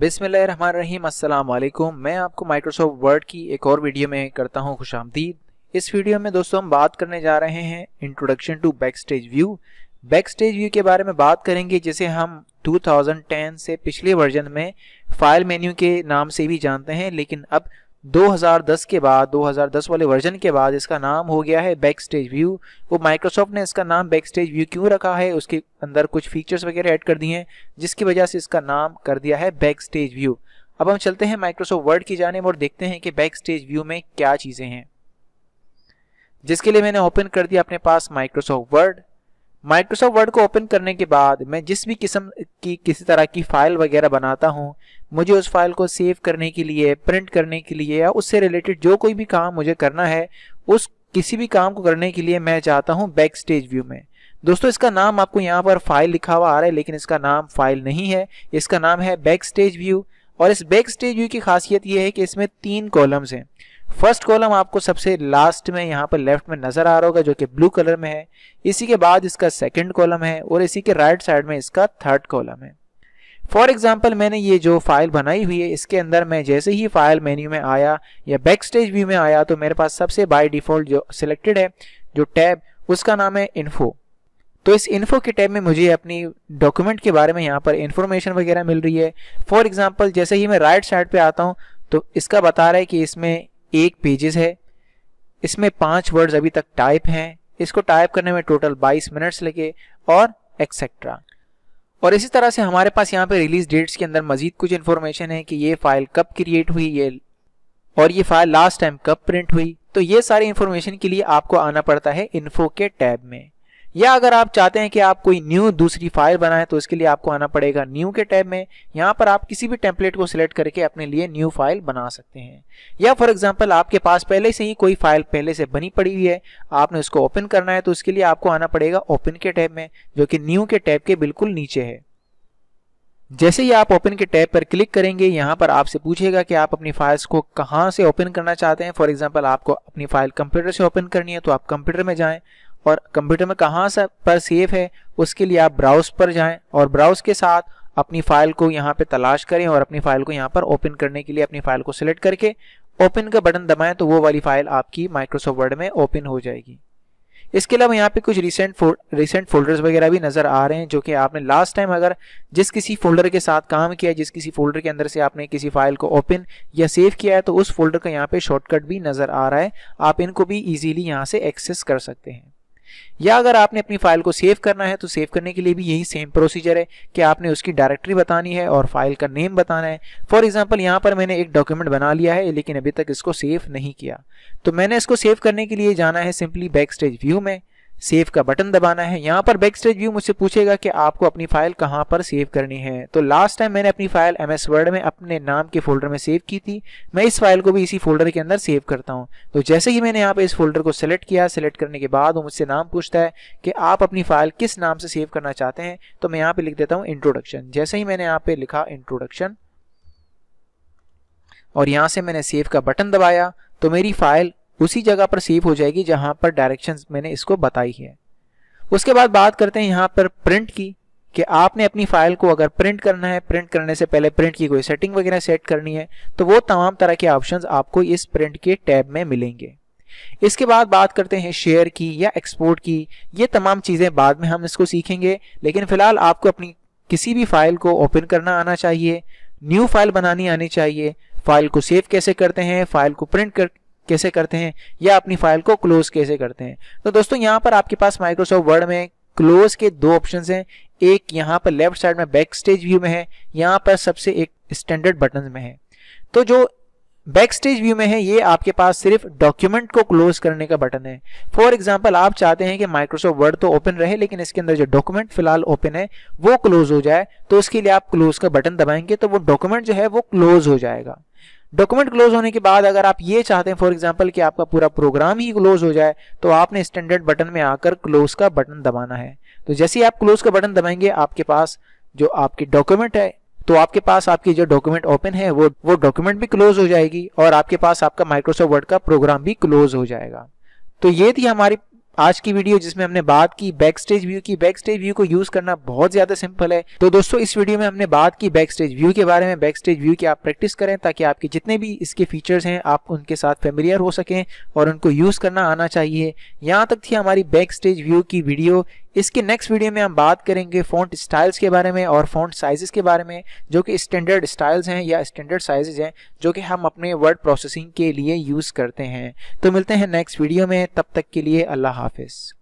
बिसमीम अल्लाम मैं आपको माइक्रोसॉफ्ट वर्ड की एक और वीडियो में करता हूं खुश आमदीद इस वीडियो में दोस्तों हम बात करने जा रहे हैं introduction to back stage view back stage view के बारे में बात करेंगे जिसे हम 2010 से पिछले वर्जन में फाइल मेन्यू के नाम से भी जानते हैं लेकिन अब 2010 के बाद 2010 वाले वर्जन के बाद इसका नाम हो गया है बैक स्टेज व्यू वो माइक्रोसॉफ्ट ने इसका नाम बैक स्टेज व्यू क्यों रखा है उसके अंदर कुछ फीचर्स वगैरह ऐड कर दिए हैं जिसकी वजह से इसका नाम कर दिया है बैक स्टेज व्यू अब हम चलते हैं माइक्रोसॉफ्ट वर्ड की जाने और देखते हैं कि बैक स्टेज व्यू में क्या चीज़ें हैं जिसके लिए मैंने ओपन कर दिया अपने पास माइक्रोसॉफ्ट वर्ड माइक्रोसॉफ्ट वर्ड को ओपन करने के बाद मैं जिस भी किस्म की किसी तरह की फ़ाइल वगैरह बनाता हूँ मुझे उस फाइल को सेव करने के लिए प्रिंट करने के लिए या उससे रिलेटेड जो कोई भी काम मुझे करना है उस किसी भी काम को करने के लिए मैं चाहता हूँ बैक स्टेज व्यू में दोस्तों इसका नाम आपको यहाँ पर फाइल लिखा हुआ आ रहा है लेकिन इसका नाम फाइल नहीं है इसका नाम है बैक स्टेज व्यू और इस बैक स्टेज व्यू की खासियत यह है कि इसमें तीन कॉलम्स हैं फर्स्ट कॉलम आपको सबसे लास्ट में यहाँ पर लेफ्ट में नजर आ रहा होगा जो कि ब्लू कलर में है इसी के बाद इसका सेकंड कॉलम है और इसी के राइट साइड में इसका थर्ड कॉलम है फॉर एग्जाम्पल मैंने ये जो फाइल बनाई हुई है इसके अंदर मैं जैसे ही फाइल मेन्यू में आया या बैक स्टेज व्यू में आया तो मेरे पास सबसे बाई डिफॉल्ट जो सिलेक्टेड है जो टैब उसका नाम है इन्फो तो इस इन्फो के टैब में मुझे अपनी डॉक्यूमेंट के बारे में यहाँ पर इन्फॉर्मेशन वगैरह मिल रही है फॉर एग्जाम्पल जैसे ही मैं राइट साइड पर आता हूँ तो इसका बता रहा है कि इसमें एक पेजेस है इसमें पांच वर्ड्स अभी तक टाइप हैं इसको टाइप करने में टोटल 22 मिनट्स लगे और एक्सेट्रा और इसी तरह से हमारे पास यहाँ पे रिलीज डेट्स के अंदर मजीद कुछ इन्फॉर्मेशन है कि ये फाइल कब क्रिएट हुई ये और ये फाइल लास्ट टाइम कब प्रिंट हुई तो ये सारी इन्फॉर्मेशन के लिए आपको आना पड़ता है इन्फो के टैब में या अगर आप चाहते हैं कि आप कोई न्यू दूसरी फाइल बनाएं तो इसके लिए आपको आना पड़ेगा न्यू के टैब में यहाँ पर आप किसी भी टेम्पलेट को सिलेक्ट करके अपने लिए न्यू फाइल बना सकते हैं या फॉर एग्जाम्पल आपके पास पहले से ही कोई फाइल पहले से बनी पड़ी हुई है आपने उसको ओपन करना है तो उसके लिए आपको आना पड़ेगा ओपन के टैब में जो कि न्यू के टैब के बिल्कुल नीचे है जैसे ही आप ओपन के टैब पर क्लिक करेंगे यहाँ पर आपसे पूछेगा कि आप अपनी फाइल्स को कहाँ से ओपन करना चाहते हैं फॉर एग्जाम्पल आपको अपनी फाइल कंप्यूटर से ओपन करनी है तो आप कंप्यूटर में जाएं और कंप्यूटर में कहाँ से पर सेव है उसके लिए आप ब्राउज पर जाएं और ब्राउज के साथ अपनी फाइल को यहाँ पे तलाश करें और अपनी फाइल को यहाँ पर ओपन करने के लिए अपनी फाइल को सिलेक्ट करके ओपन का बटन दबाएं तो वो वाली फाइल आपकी माइक्रोसॉफ्ट वर्ड में ओपन हो जाएगी इसके अलावा यहाँ पे कुछ रिसेंट फो, रिसेंट फोल्डर्स वगैरह भी नज़र आ रहे हैं जो कि आपने लास्ट टाइम अगर जिस किसी फोल्डर के साथ काम किया जिस किसी फोल्डर के अंदर से आपने किसी फाइल को ओपन या सेव किया है तो उस फोल्डर का यहाँ पे शॉर्टकट भी नज़र आ रहा है आप इनको भी ईजिली यहाँ से एक्सेस कर सकते हैं या अगर आपने अपनी फाइल को सेव करना है तो सेव करने के लिए भी यही सेम प्रोसीजर है कि आपने उसकी डायरेक्टरी बतानी है और फाइल का नेम बताना है फॉर एग्जाम्पल यहाँ पर मैंने एक डॉक्यूमेंट बना लिया है लेकिन अभी तक इसको सेव नहीं किया तो मैंने इसको सेव करने के लिए जाना है सिंपली बैक स्टेज व्यू में सेव का बटन दबाना है यहाँ पर बैक स्टेज व्यू मुझसे पूछेगा कि आपको अपनी फाइल कहाँ पर सेव करनी है तो लास्ट टाइम मैंने अपनी फाइल एम एस वर्ड में अपने नाम के फोल्डर में सेव की थी मैं इस फाइल को भी इसी फोल्डर के अंदर सेव करता हूँ तो जैसे ही मैंने यहाँ पर इस फोल्डर को सेलेक्ट किया सेलेक्ट करने के बाद वो मुझसे नाम पूछता है कि आप अपनी फाइल किस नाम से सेव करना चाहते हैं तो मैं यहाँ पर लिख देता हूँ इंट्रोडक्शन जैसे ही मैंने यहाँ पर लिखा इंट्रोडक्शन और यहाँ से मैंने सेव का बटन दबाया तो मेरी फाइल उसी जगह पर सेव हो जाएगी जहां पर डायरेक्शन मैंने इसको बताई है उसके बाद बात करते हैं यहाँ पर प्रिंट की कि आपने अपनी फाइल को अगर प्रिंट करना है प्रिंट करने से पहले प्रिंट की कोई सेटिंग वगैरह सेट करनी है तो वो तमाम तरह के ऑप्शंस आपको इस प्रिंट के टैब में मिलेंगे इसके बाद बात करते हैं शेयर की या एक्सपोर्ट की ये तमाम चीज़ें बाद में हम इसको सीखेंगे लेकिन फिलहाल आपको अपनी किसी भी फाइल को ओपन करना आना चाहिए न्यू फाइल बनानी आनी चाहिए फाइल को सेव कैसे करते हैं फाइल को प्रिंट कर कैसे करते हैं या अपनी फाइल को क्लोज कैसे करते हैं तो दोस्तों यहाँ पर आपके पास माइक्रोसॉफ्ट वर्ड में क्लोज के दो ऑप्शन हैं एक यहाँ पर लेफ्ट साइड में बैक स्टेज व्यू में है यहाँ पर सबसे एक स्टैंडर्ड बटन में है तो जो बैक स्टेज व्यू में है ये आपके पास सिर्फ डॉक्यूमेंट को क्लोज करने का बटन है फॉर एग्जाम्पल आप चाहते हैं कि माइक्रोसॉफ्ट वर्ड तो ओपन रहे लेकिन इसके अंदर जो डॉक्यूमेंट फिलहाल ओपन है वो क्लोज हो जाए तो उसके लिए आप क्लोज का बटन दबाएंगे तो वो डॉक्यूमेंट जो है वो क्लोज हो जाएगा डॉक्यूमेंट क्लोज होने के बाद अगर आप ये चाहते हैं फॉर एग्जाम्पल कि आपका पूरा प्रोग्राम ही क्लोज हो जाए तो आपने स्टैंडर्ड बटन में आकर क्लोज का बटन दबाना है तो जैसे ही आप क्लोज का बटन दबाएंगे आपके पास जो आपकी डॉक्यूमेंट है तो आपके पास आपकी जो डॉक्यूमेंट ओपन है वो वो डॉक्यूमेंट भी क्लोज हो जाएगी और आपके पास आपका माइक्रोसॉफ्ट वर्ड का प्रोग्राम भी क्लोज हो जाएगा तो ये थी हमारी आज की वीडियो जिसमें हमने बात की बैक स्टेज व्यू की बैक स्टेज व्यू को यूज करना बहुत ज्यादा सिंपल है तो दोस्तों इस वीडियो में हमने बात की बैक स्टेज व्यू के बारे में बैक स्टेज व्यू की आप प्रैक्टिस करें ताकि आपके जितने भी इसके फीचर्स हैं आप उनके साथ फेमिलियर हो सकें और उनको यूज करना आना चाहिए यहाँ तक थी हमारी बैक स्टेज व्यू की वीडियो इसके नेक्स्ट वीडियो में हम बात करेंगे फ़ॉन्ट स्टाइल्स के बारे में और फ़ॉन्ट साइजेस के बारे में जो कि स्टैंडर्ड स्टाइल्स हैं या स्टैंडर्ड साइजेस हैं जो कि हम अपने वर्ड प्रोसेसिंग के लिए यूज़ करते हैं तो मिलते हैं नेक्स्ट वीडियो में तब तक के लिए अल्लाह हाफिज़